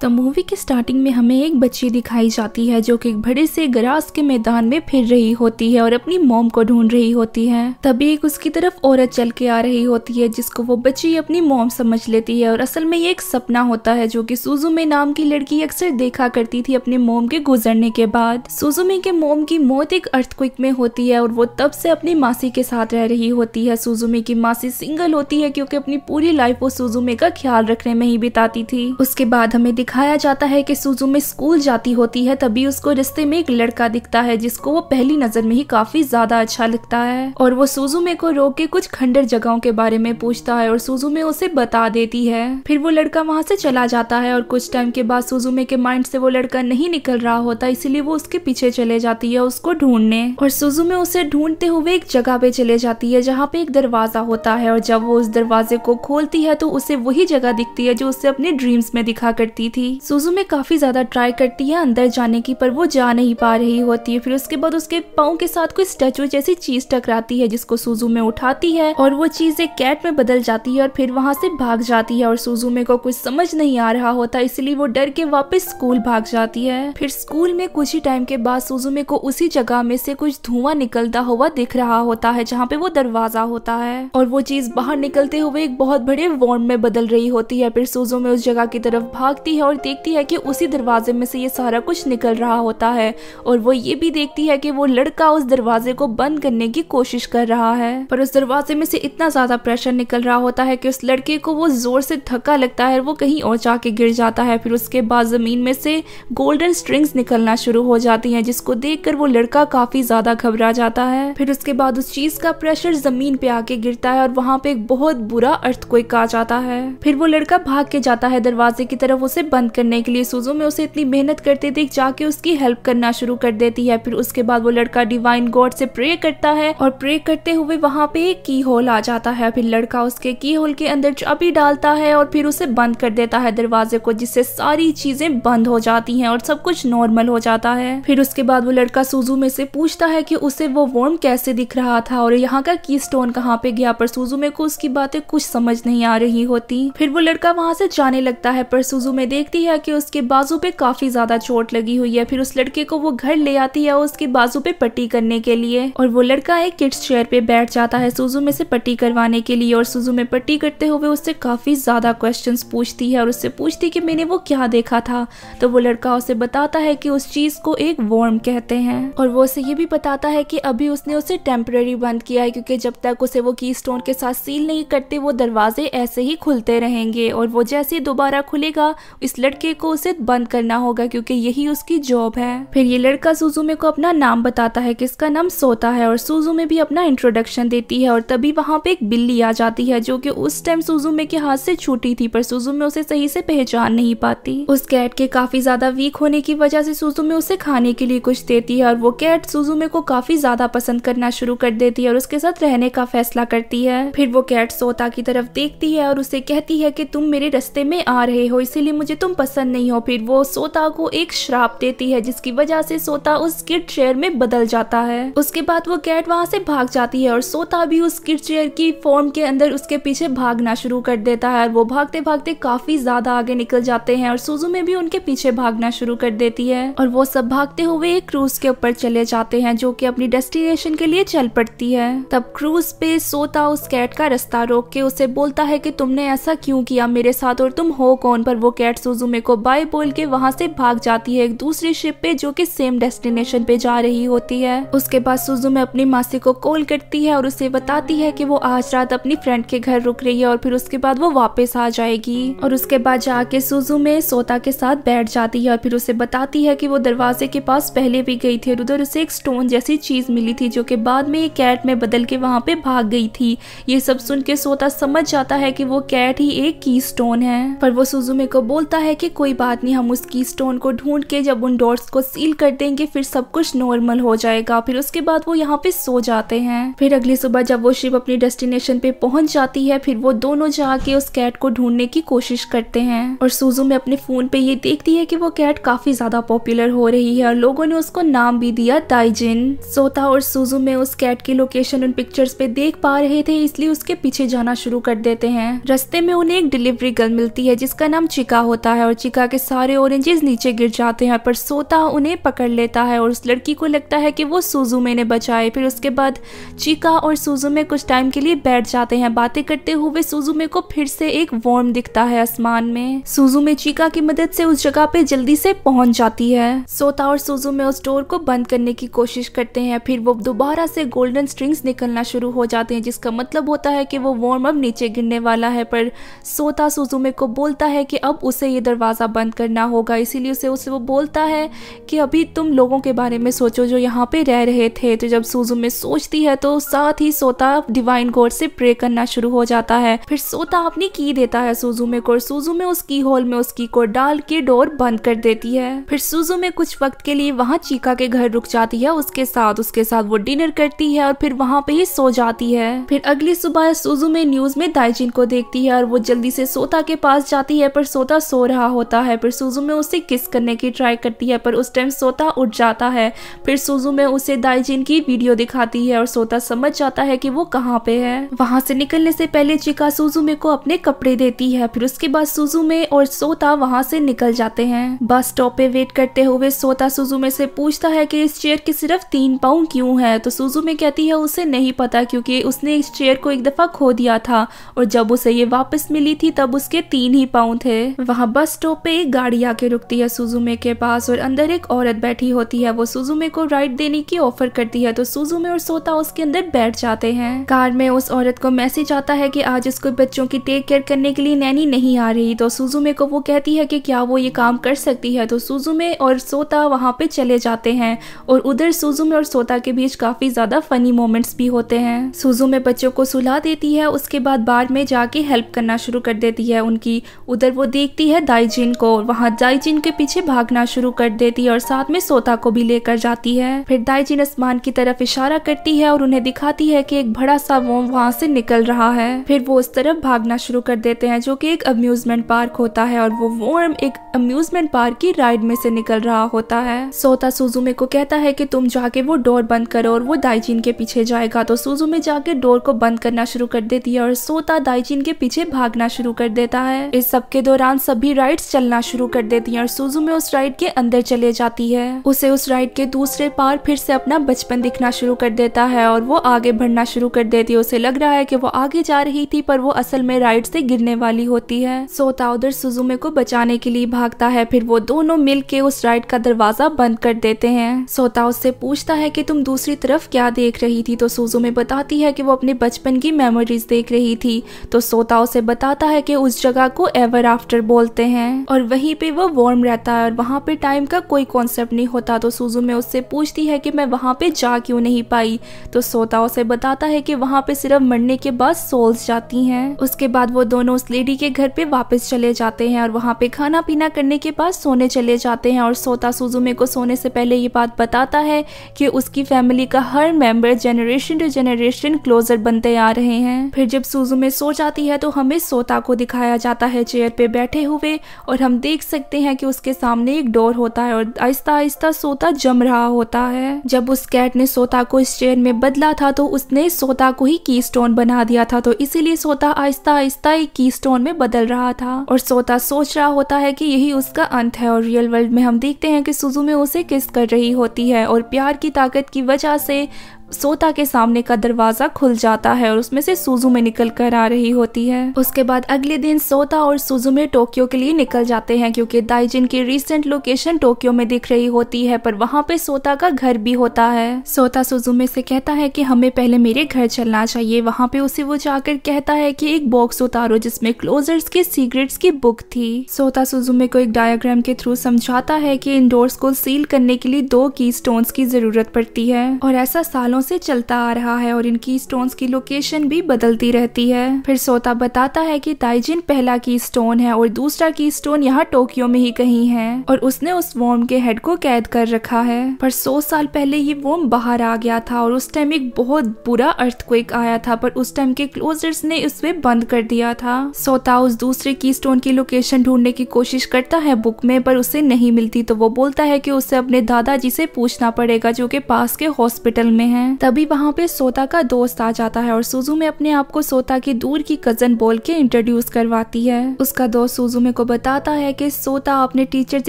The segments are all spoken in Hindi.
तो मूवी के स्टार्टिंग में हमें एक बच्ची दिखाई जाती है जो कि एक बड़े से ग्रास के मैदान में फिर रही होती है और अपनी मोम को ढूंढ रही होती है तभी एक उसकी तरफ औरत चल के आ रही होती है जिसको वो बच्ची अपनी मोम समझ लेती है और असल में ये एक सपना होता है जो कि सुजुमे नाम की लड़की अक्सर देखा करती थी अपने मोम के गुजरने के बाद सुजुमे के मोम की मौत एक अर्थक्विक में होती है और वो तब से अपनी मासी के साथ रह रही होती है सुजुमे की मासी सिंगल होती है क्योंकि अपनी पूरी लाइफ वो सुजुमे का ख्याल रखने में ही बिताती थी उसके बाद हमें दिखाया जाता है कि सुजुमे स्कूल जाती होती है तभी उसको रिश्ते में एक लड़का दिखता है जिसको वो पहली नजर में ही काफी ज्यादा अच्छा लगता है और वो सुजुमे को रोक के कुछ खंडर जगहों के बारे में पूछता है और सुजुमे उसे बता देती है फिर वो लड़का वहां से चला जाता है और कुछ टाइम के बाद सुजुमे के माइंड से वो लड़का नहीं निकल रहा होता इसीलिए वो उसके पीछे चले जाती है उसको ढूंढने और सुजुमे उसे ढूंढते हुए एक जगह पे चले जाती है जहाँ पे एक दरवाजा होता है और जब वो उस दरवाजे को खोलती है तो उसे वही जगह दिखती है जो उसे अपने ड्रीम्स में दिखा करती थी थी में काफी ज्यादा ट्राई करती है अंदर जाने की पर वो जा नहीं पा रही होती है फिर उसके बाद उसके पाओ के साथ कोई स्टेचू जैसी चीज टकराती है जिसको में उठाती है और वो चीज एक कैट में बदल जाती है और फिर वहां से भाग जाती है और में को कुछ समझ नहीं आ रहा होता इसलिए वो डर के वापस स्कूल भाग जाती है फिर स्कूल में कुछ ही टाइम के बाद सुजुमे को उसी जगह में से कुछ धुआं निकलता हुआ दिख रहा होता है जहाँ पे वो दरवाजा होता है और वो चीज बाहर निकलते हुए एक बहुत बड़े वॉर्म में बदल रही होती है फिर सुजुमे उस जगह की तरफ भागती है और देखती है कि उसी दरवाजे में से ये सारा कुछ निकल रहा होता है और वो ये भी देखती है कि वो लड़का उस दरवाजे को बंद करने की कोशिश कर रहा है पर उस दरवाजे में से इतना ज्यादा प्रेशर निकल रहा होता है कि उस लड़के को वो जोर से धक्का लगता है वो कहीं और जाके गिर जाता है फिर उसके बाद जमीन में से गोल्डन स्ट्रिंग्स निकलना शुरू हो जाती है जिसको देख वो लड़का काफी ज्यादा घबरा जाता है फिर उसके बाद उस चीज का प्रेशर जमीन पे आके गिरता है और वहां पे एक बहुत बुरा अर्थ आ जाता है फिर वो लड़का भाग के जाता है दरवाजे की तरफ उसे बंद करने के लिए सूजू में उसे इतनी मेहनत करते देख जाके उसकी हेल्प करना शुरू कर देती है फिर उसके बाद वो लड़का डिवाइन गॉड से प्रे करता है और प्रे करते हुए वहाँ पे एक की होल आ जाता है फिर लड़का उसके की होल के अंदर चाबी डालता है और फिर उसे बंद कर देता है दरवाजे को जिससे सारी चीजें बंद हो जाती है और सब कुछ नॉर्मल हो जाता है फिर उसके बाद वो लड़का सूजू में से पूछता है की उसे वो वर्म कैसे दिख रहा था और यहाँ का की स्टोन कहाँ पे गया पर में को उसकी बातें कुछ समझ नहीं आ रही होती फिर वो लड़का वहां से जाने लगता है पर में देख देखती है कि उसके बाजू पे काफी ज्यादा चोट लगी हुई है फिर उस लड़के को वो घर ले आती है उसके बाजू पे पट्टी करने के लिए और वो लड़का एक किड्स चेयर पे बैठ जाता है सुजू में से पट्टी करवाने के लिए और सुजू में पट्टी करते हुए उससे काफी ज्यादा क्वेश्चन पूछती है और उससे पूछती की मैंने वो क्या देखा था तो वो लड़का उसे बताता है की उस चीज को एक वॉर्म कहते हैं और वो उसे ये भी बताता है की अभी उसने उसे टेम्पररी बंद किया है क्योंकि जब तक उसे वो की स्टोन के साथ सील नहीं करते वो दरवाजे ऐसे ही खुलते रहेंगे और वो जैसे दोबारा खुलेगा इस लड़के को उसे बंद करना होगा क्योंकि यही उसकी जॉब है फिर ये लड़का सुजुमे को अपना नाम बताता है कि इसका नाम सोता है और सुजुमे भी अपना इंट्रोडक्शन देती है और तभी वहाँ पे एक बिल्ली आ जाती है जो कि उस टाइम सुजुमे के हाथ से छूटी थी पर सुजुमे उसे सही से पहचान नहीं पाती उस कैट के काफी ज्यादा वीक होने की वजह से सुजुमे उसे खाने के लिए कुछ देती है और वो कैट सुजुमे को काफी ज्यादा पसंद करना शुरू कर देती है और उसके साथ रहने का फैसला करती है फिर वो कैट सोता की तरफ देखती है और उसे कहती है कि तुम मेरे रस्ते में आ रहे हो इसीलिए मुझे तुम पसंद नहीं हो फिर वो सोता को एक श्राप देती है जिसकी वजह से सोता उस किट चेयर में बदल जाता है उसके बाद वो कैट वहाँ से भाग जाती है और सोता भी उस किट चेयर की फॉर्म के अंदर उसके पीछे भागना शुरू कर देता है और वो भागते भागते काफी ज्यादा आगे निकल जाते हैं और सुजू में भी उनके पीछे भागना शुरू कर देती है और वो सब भागते हुए एक क्रूज के ऊपर चले जाते हैं जो की अपनी डेस्टिनेशन के लिए चल पड़ती है तब क्रूज पे सोता उस कैट का रास्ता रोक के उसे बोलता है की तुमने ऐसा क्यों किया मेरे साथ और तुम हो कौन पर वो कैट सुजुमे को बाय बोल के वहाँ से भाग जाती है एक दूसरी शिप पे जो कि सेम डेस्टिनेशन पे जा रही होती है उसके बाद सुजुमे अपनी मासी को कॉल करती है और उसे बताती है कि वो आज रात अपनी फ्रेंड के घर रुक रही है और फिर उसके बाद वो वापस आ जाएगी और उसके बाद जाके सुजुमे सोता के साथ बैठ जाती है और फिर उसे बताती है की वो दरवाजे के पास पहले भी गई थी और उधर उसे एक स्टोन जैसी चीज मिली थी जो की बाद में कैट में बदल के वहाँ पे भाग गई थी ये सब सुन के सोता समझ जाता है की वो कैट ही एक की स्टोन है पर वो सुजुमे को बोलता है कि कोई बात नहीं हम उस की स्टोन को ढूंढ के जब उन डॉट्स को सील कर देंगे फिर सब कुछ नॉर्मल हो जाएगा फिर उसके बाद वो यहाँ पे सो जाते हैं फिर अगली सुबह जब वो शिप अपनी डेस्टिनेशन पे पहुंच जाती है फिर वो दोनों जाके उस कैट को ढूंढने की कोशिश करते हैं और सूजू में अपने फोन पे ये देखती है की वो कैट काफी ज्यादा पॉपुलर हो रही है और लोगों ने उसको नाम भी दिया ताइजिन सोता और सूजू में उस कैट की लोकेशन उन पिक्चर्स पे देख पा रहे थे इसलिए उसके पीछे जाना शुरू कर देते हैं रस्ते में उन्हें एक डिलीवरी गर्ल मिलती है जिसका नाम चिका होता जाता है और चिका के सारे ऑरेंजेस नीचे गिर जाते हैं पर सोता उन्हें पकड़ लेता है और उस लड़की को लगता है कि वो सुजुमे ने बचाए फिर उसके बाद चिका और सुजुमे कुछ टाइम के लिए बैठ जाते हैं बातें करते हुए सुजुमे को फिर से एक वॉर्म दिखता है आसमान में सुजुमे चिका की मदद से उस जगह पे जल्दी से पहुंच जाती है सोता और सुजुमे उस डोर को बंद करने की कोशिश करते हैं फिर वो दोबारा से गोल्डन स्ट्रिंग्स निकलना शुरू हो जाते हैं जिसका मतलब होता है कि वो वार्म अब नीचे गिरने वाला है पर सोता सुजुमे को बोलता है कि अब उसे ये लिए दरवाज़ा बंद करना होगा इसीलिए उसे उसे वो बोलता है कि अभी तुम लोगों के बारे में सोचो जो यहाँ पे रह रहे थे तो जब में सोचती है तो साथ ही सोता डिवाइन गोड से प्रे करना शुरू हो जाता है फिर सोता अपनी की देता है सुजुमे को और सुजुमे उस की होल में उसकी को डाल के डोर बंद कर देती है फिर सुजुमे कुछ वक्त के लिए वहाँ चीका के घर रुक जाती है उसके साथ उसके साथ वो डिनर करती है और फिर वहाँ पे ही सो जाती है फिर अगली सुबह सुजुमे न्यूज में दाइजिन को देखती है और वो जल्दी से सोता के पास जाती है पर सोता सो रहा होता है फिर सुजुमे उसे किस करने की ट्राई करती है पर उस टाइम सोता उठ जाता है फिर सुजुमे उसे दाइजिन की वीडियो दिखाती है और सोता समझ जाता है कि वो कहाँ पे है वहां से निकलने से पहले चिका सुजुमे को अपने कपड़े देती है फिर उसके बाद सुजुमे और सोता वहां से निकल जाते हैं बस स्टॉप पे वेट करते हुए सोता सुजुमे से पूछता है की इस चेयर की सिर्फ तीन पाउ क्यूँ है तो सुजुमे कहती है उसे नहीं पता क्यूँकी उसने इस चेयर को एक दफा खो दिया था और जब उसे ये वापस मिली थी तब उसके तीन ही पाउ थे वहाँ बस स्टॉप पे एक गाड़ी आके रुकती है सुजुमे के पास और अंदर एक औरत बैठी होती है वो सुजुमे को राइड देने की ऑफर करती है तो सुजुमे और सोता उसके अंदर बैठ जाते हैं कार में उस औरत को मैसेज आता है कि आज इसको बच्चों की टेक केयर करने के लिए नैनी नहीं आ रही तो सुजुमे को वो कहती है की क्या वो ये काम कर सकती है तो सुजुमे और सोता वहाँ पे चले जाते हैं और उधर सुजुमे और सोता के बीच काफी ज्यादा फनी मोमेंट्स भी होते हैं सुजुमे बच्चों को सुला देती है उसके बाद बार में जाके हेल्प करना शुरू कर देती है उनकी उधर वो देखती है दाइजिन को वहाँ दाइजिन के पीछे भागना शुरू कर देती है और साथ में सोता को भी लेकर जाती है फिर दाइजिन आसमान की तरफ इशारा करती है और उन्हें दिखाती है की एक बड़ा सा वो वहाँ से निकल रहा है फिर वो उस तरफ भागना शुरू कर देते हैं जो की एक अम्यूजमेंट पार्क होता है और वो वो एक अम्यूजमेंट पार्क की राइड में से निकल रहा होता है सोता सुजुमे को कहता है की तुम जाके वो डोर बंद करो और वो दाइजिन के पीछे जाएगा तो सुजुमे जाके डोर को बंद करना शुरू कर देती है और सोता दाइजिन के पीछे भागना शुरू कर देता है इस सब के दौरान सभी राइड्स चलना शुरू कर देती है और में उस राइड के अंदर चले जाती है उसे उस राइड के दूसरे पार फिर से अपना बचपन दिखना शुरू कर देता है और वो आगे बढ़ना शुरू कर देती है उसे लग रहा है कि वो आगे जा रही थी पर वो असल में राइड से गिरने वाली होती है सोता उधर सुजुमे को बचाने के लिए भागता है फिर वो दोनों मिल उस राइड का दरवाजा बंद कर देते हैं सोता उससे पूछता है की तुम दूसरी तरफ क्या देख रही थी तो सुजुमे बताती है की वो अपने बचपन की मेमोरीज देख रही थी तो सोता उसे बताता है कि उस जगह को एवर आफ्टर बोलते होते हैं और वहीं पे वो वार्म रहता है और वहाँ पे टाइम का कोई कॉन्सेप्ट नहीं होता तो सूजू में उससे पूछती है कि मैं वहाँ पे जा क्यों नहीं पाई तो सोता उसे बताता है कि वहाँ पे सिर्फ मरने के बाद सोल्स जाती हैं उसके बाद वो दोनों उस लेडी के घर पे वापस चले जाते हैं और वहाँ पे खाना पीना करने के बाद सोने चले जाते हैं और सोता सुजुमे को सोने से पहले ये बात बताता है कि उसकी फैमिली का हर member generation to generation closer बनते आ रहे हैं फिर जब सुजुमे सो जाती है तो हमें सोता को दिखाया जाता है चेयर पे बैठे हुए पे और हम देख सकते हैं कि उसके सामने एक डोर होता है और आहिस्ता आहिस्ता सोता जम रहा होता है जब उस कैट ने सोता को इस चेयर में बदला था तो उसने सोता को ही की स्टोन बना दिया था तो इसीलिए सोता आहिस्ता आहिस्ता एक की स्टोन में बदल रहा था और सोता सोच रहा होता है कि यही उसका अंत है और रियल वर्ल्ड में हम देखते हैं कि सुजुमे उसे किस कर रही होती है और प्यार की ताकत की वजह से सोता के सामने का दरवाजा खुल जाता है और उसमें से सुजुमे निकल कर आ रही होती है उसके बाद अगले दिन सोता और सुजुमे टोक्यो के लिए निकल जाते हैं क्योंकि दाइजिन की रिसेंट लोकेशन टोक्यो में दिख रही होती है पर वहाँ पे सोता का घर भी होता है सोता सुजुमे से कहता है की हमें पहले मेरे घर चलना चाहिए वहाँ पे उसे वो जाकर कहता है की एक बॉक्स उतारो जिसमे क्लोजर्स के सीक्रेट्स की बुक थी सोता सुजुमे को एक डायग्राम के थ्रू समझाता है की इंडोर्स को सील करने के लिए दो की स्टोन की जरूरत पड़ती है और ऐसा सालों दिनों से चलता आ रहा है और इनकी स्टोन्स की लोकेशन भी बदलती रहती है फिर सोता बताता है कि ताइजिन पहला की स्टोन है और दूसरा की स्टोन यहाँ टोक्यो में ही कहीं है और उसने उस वॉर्म के हेड को कैद कर रखा है पर सौ साल पहले ये वॉर्म बाहर आ गया था और उस टाइम एक बहुत बुरा अर्थक्वेक आया था पर उस टाइम के क्लोजर्स ने उसमें बंद कर दिया था सोता उस दूसरे की स्टोन की लोकेशन ढूंढने की कोशिश करता है बुक में पर उसे नहीं मिलती तो वो बोलता है कि उसे अपने दादाजी से पूछना पड़ेगा जो कि पास के हॉस्पिटल में है हैं तभी वहाँ पे सोता का दोस्त आ जाता है और सुजू में अपने आप को सोता की दूर की कजन बोल के इंट्रोड्यूस करवाती है उसका दोस्त सुजुमे को बताता है कि सोता अपने टीचर्स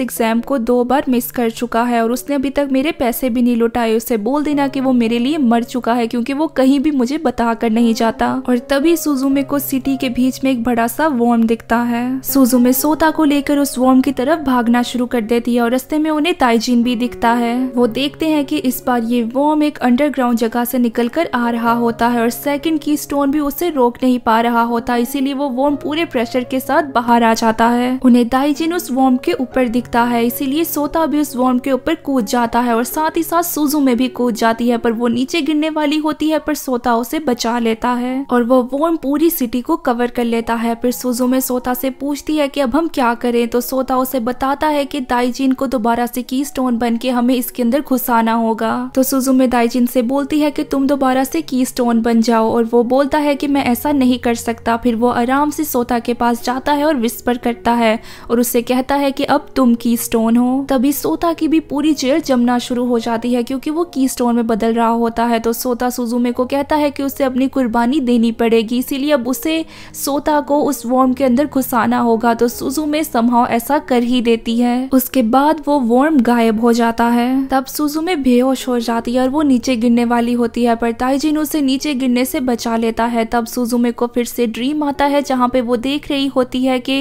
एग्जाम को दो बार मिस कर चुका है और उसने अभी तक मेरे पैसे भी नहीं लुटाए उसे बोल देना कि वो मेरे लिए मर चुका है क्योंकि वो कहीं भी मुझे बता कर नहीं जाता और तभी सुजुमे को सिटी के बीच में एक बड़ा सा वॉर्म दिखता है सुजुमे सोता को लेकर उस वॉर्म की तरफ भागना शुरू कर देती है और रस्ते में उन्हें ताइजीन भी दिखता है वो देखते हैं कि इस बार ये वॉर्म एक अंडरग्राउंड डाउन जगह से निकलकर आ रहा होता है और सेकंड की स्टोन भी उसे रोक नहीं पा रहा होता इसीलिए वो वोम पूरे प्रेशर के साथ बाहर आ जाता है उन्हें दाइजिन उस वोम के ऊपर दिखता है इसीलिए सोता भी उस वोम के ऊपर कूद जाता है और साथ ही साथ सुजू में भी कूद जाती है पर वो नीचे गिरने वाली होती है पर सोता उसे बचा लेता है और वो वोम पूरी सिटी को कवर कर लेता है फिर सुजू में सोता से पूछती है की अब हम क्या करें तो सोता उसे बताता है की दाइजिन को दोबारा से की स्टोन बन के हमें इसके अंदर घुसाना होगा तो सुजू में दाइजिन से बोल बोलती है कि तुम दोबारा से की स्टोन बन जाओ और वो बोलता है कि मैं ऐसा नहीं कर सकता फिर वो आराम से सोता के पास जाता है और विस्पर करता है और उससे कहता है कि अब तुम की स्टोन हो तभी सोता की भी पूरी जेल जमना शुरू हो जाती है क्योंकि वो की स्टोन में बदल रहा होता है तो सोता सुजुमे को कहता है कि उसे अपनी कुर्बानी देनी पड़ेगी इसीलिए अब उसे सोता को उस वॉर्म के अंदर घुसाना होगा तो सुजुमे संभाव ऐसा कर ही देती है उसके बाद वो वॉर्म गायब हो जाता है तब सुजुमे बेहोश हो जाती है और वो नीचे गिरने वाली होती है पर ताइजिन उसे नीचे गिरने से बचा लेता है तब सुजुमे को फिर से ड्रीम आता है जहाँ पे वो देख रही होती है कि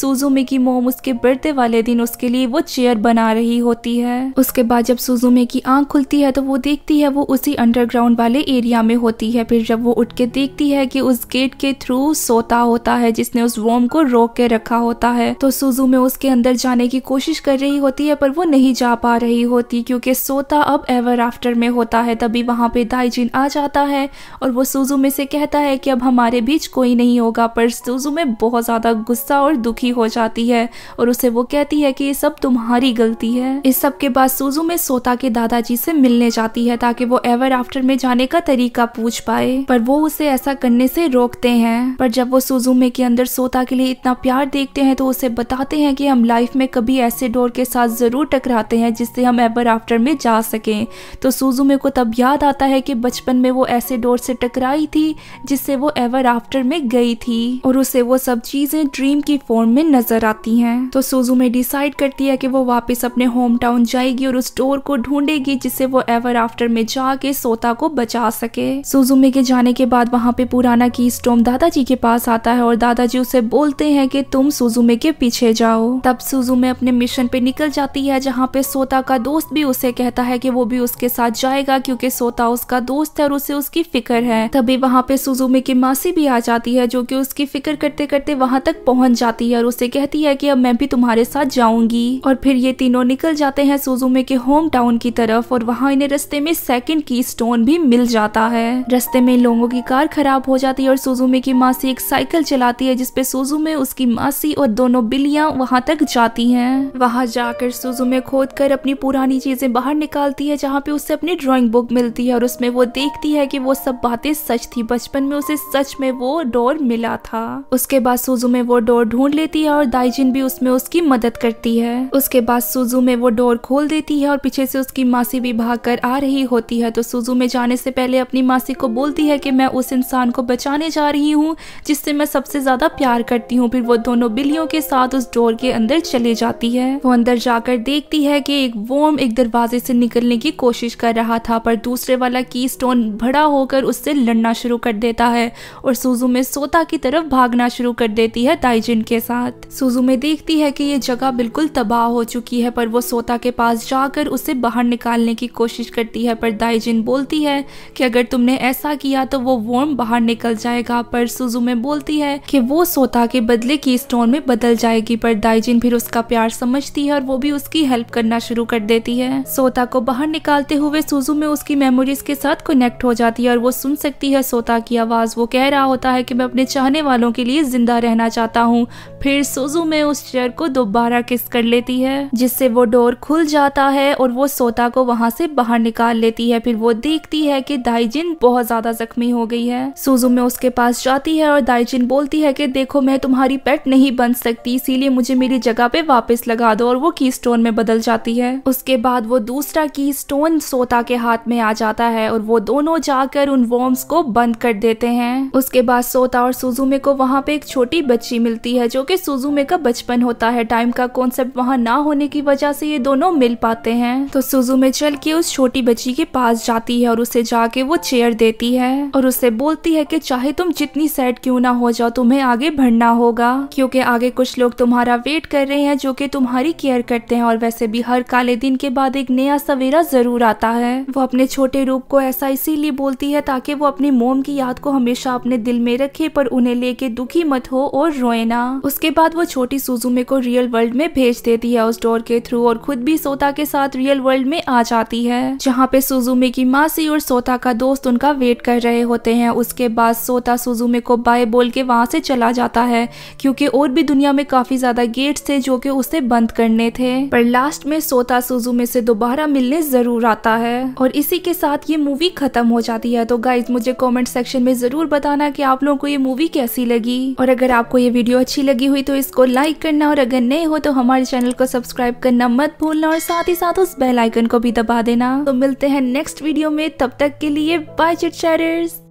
सुजुमे की मोम उसके बर्थडे वाले दिन उसके लिए वो चेयर बना रही होती है उसके बाद जब सुजुमे की आंख खुलती है तो वो देखती है वो उसी अंडरग्राउंड वाले एरिया में होती है फिर जब वो उठ के देखती है कि उस गेट के थ्रू सोता होता है जिसने उस वोम को रोक के रखा होता है तो सुजुमे उसके अंदर जाने की कोशिश कर रही होती है पर वो नहीं जा पा रही होती क्योंकि सोता अब एवर आफ्टर में होता है तभी वहाँ पे दाइजिन आ जाता है और वो सुजुमे से कहता है कि अब हमारे बीच कोई नहीं होगा पर सुजुमे बहुत ज़्यादा गुस्सा और दुखी हो जाती है और उसे वो कहती है कि ये सब तुम्हारी गलती है इस सब के बाद सुजुमे सोता के दादाजी से मिलने जाती है ताकि वो एवर आफ्टर में जाने का तरीका पूछ पाए पर वो उसे ऐसा करने से रोकते हैं पर जब वो सुजुमे के अंदर सोता के लिए इतना प्यार देखते हैं तो उसे बताते हैं कि हम लाइफ में कभी ऐसे डोर के साथ ज़रूर टकराते हैं जिससे हम एवर आफ्टर में जा सकें तो सुजुमे को तब याद याद आता है कि बचपन में वो ऐसे डोर से टकराई थी जिससे वो एवर आफ्टर में गई थी और उसे वो सब चीजें ड्रीम की फॉर्म में नजर आती हैं तो में डिसाइड करती है कि वो वापस अपने होम टाउन जाएगी और उस डोर को ढूंढेगी जिससे वो एवर आफ्टर में जाके सोता को बचा सके सुजुमे के जाने के बाद वहाँ पे पुराना की स्टोम दादाजी के पास आता है और दादाजी उसे बोलते हैं कि तुम सुजुमे के पीछे जाओ तब सुजुमे अपने मिशन पे निकल जाती है जहाँ पे सोता का दोस्त भी उसे कहता है कि वो भी उसके साथ जाएगा क्योंकि सोता उसका दोस्त है और उसे उसकी फिक्र है तभी वहाँ पे सुजुमे की मासी भी आ जाती है जो की उसकी फिक्र करते करते वहाँ तक पहुंच जाती है और उसे कहती है की अब मैं भी तुम्हारे साथ जाऊंगी और फिर ये तीनों निकल जाते हैं सुजुमे के होम टाउन की तरफ और वहाँ इन्हें रस्ते में सेकेंड की स्टोन भी मिल जाता है रस्ते में लोगों की कार खराब हो जाती है और सुजुमे की मासी एक साइकिल चलाती है जिसपे सुजुमे उसकी मासी और दोनों बिल्लियां वहां तक जाती हैं वहां जाकर सुजुमे खोद कर अपनी पुरानी चीजें बाहर निकालती है जहाँ पे उससे अपनी ड्राइंग बुक मिलती खोलती है और उसमें वो देखती है कि वो सब बातें सच थी बचपन में उसे सच में वो डोर मिला था उसके बाद सुजू में वो डोर ढूंढ लेती है और दाइजिन भी उसमें उसकी मदद करती है उसके बाद सुजू में वो डोर खोल देती है और पीछे से उसकी मासी भी भाग कर आ रही होती है तो सुजू में जाने से पहले अपनी मासी को बोलती है कि मैं उस इंसान को बचाने जा रही हूँ जिससे मैं सबसे ज्यादा प्यार करती हूँ फिर वो दोनों बिल्लियों के साथ उस डोर के अंदर चले जाती है वो अंदर जाकर देखती है कि एक वोम एक दरवाजे से निकलने की कोशिश कर रहा था पर दूसरे दूसरे वाला की स्टोन बड़ा होकर उससे लड़ना शुरू कर देता है और सुजुमे सोता की तरफ भागना शुरू कर देती है ताइजिन के साथ सुजुमे देखती है कि ये जगह बिल्कुल तबाह हो चुकी है पर वो सोता के पास जाकर उसे बाहर निकालने की कोशिश करती है पर दाइजिन बोलती है कि अगर तुमने ऐसा किया तो वो वॉर्म बाहर निकल जाएगा पर सुजुमे बोलती है कि वो सोता के बदले की स्टोन में बदल जाएगी पर दाइजिन फिर उसका प्यार समझती है और वो भी उसकी हेल्प करना शुरू कर देती है सोता को बाहर निकालते हुए सुजुमे उसकी मेमोरी मेमोरीज के साथ कनेक्ट हो जाती है और वो सुन सकती है सोता की आवाज़ वो कह रहा होता है कि मैं अपने चाहने वालों के लिए जिंदा रहना चाहता हूँ फिर सोजु में उस चेयर को दोबारा किस कर लेती है जिससे वो डोर खुल जाता है और वो सोता को वहां से बाहर निकाल लेती है फिर वो देखती है कि दाइजिन बहुत ज्यादा जख्मी हो गई है सुजू में उसके पास जाती है और दाइजिन बोलती है कि देखो मैं तुम्हारी पेट नहीं बन सकती इसीलिए मुझे मेरी जगह पे वापस लगा दो और वो की स्टोन में बदल जाती है उसके बाद वो दूसरा की स्टोन सोता के हाथ में आ जाता जाता है और वो दोनों जाकर उन वॉर्म्स को बंद कर देते हैं उसके बाद सोता और सुजुमे को वहाँ पे एक छोटी बच्ची मिलती है जो कि सुजुमे का बचपन होता है टाइम का कॉन्सेप्ट वहाँ ना होने की वजह से ये दोनों मिल पाते हैं तो सुजुमे चल के उस छोटी बच्ची के पास जाती है और उसे जाके वो चेयर देती है और उसे बोलती है कि चाहे तुम जितनी सैड क्यों ना हो जाओ तुम्हें आगे बढ़ना होगा क्योंकि आगे कुछ लोग तुम्हारा वेट कर रहे हैं जो कि तुम्हारी केयर करते हैं और वैसे भी हर काले दिन के बाद एक नया सवेरा जरूर आता है वो अपने छोटे छोटे रूप को ऐसा इसीलिए बोलती है ताकि वो अपनी मोम की याद को हमेशा अपने दिल में रखे पर उन्हें लेके दुखी मत हो और रोए ना उसके बाद वो छोटी सुजुमे को रियल वर्ल्ड में भेज देती है उस डोर के थ्रू और खुद भी सोता के साथ रियल वर्ल्ड में आ जाती है जहाँ पे सुजुमे की मासी और सोता का दोस्त उनका वेट कर रहे होते हैं उसके बाद सोता सुजुमे को बाय बोल के वहाँ से चला जाता है क्योंकि और भी दुनिया में काफी ज्यादा गेट थे जो कि उसे बंद करने थे पर लास्ट में सोता सुजुमे से दोबारा मिलने जरूर आता है और इसी के साथ साथ ये मूवी खत्म हो जाती है तो गाइज मुझे कॉमेंट सेक्शन में जरूर बताना की आप लोगों को ये मूवी कैसी लगी और अगर आपको ये वीडियो अच्छी लगी हुई तो इसको लाइक करना और अगर नए हो तो हमारे चैनल को सब्सक्राइब करना मत भूलना और साथ ही साथ उस बेल आइकन को भी दबा देना तो मिलते हैं नेक्स्ट वीडियो में तब तक के लिए बाय चिट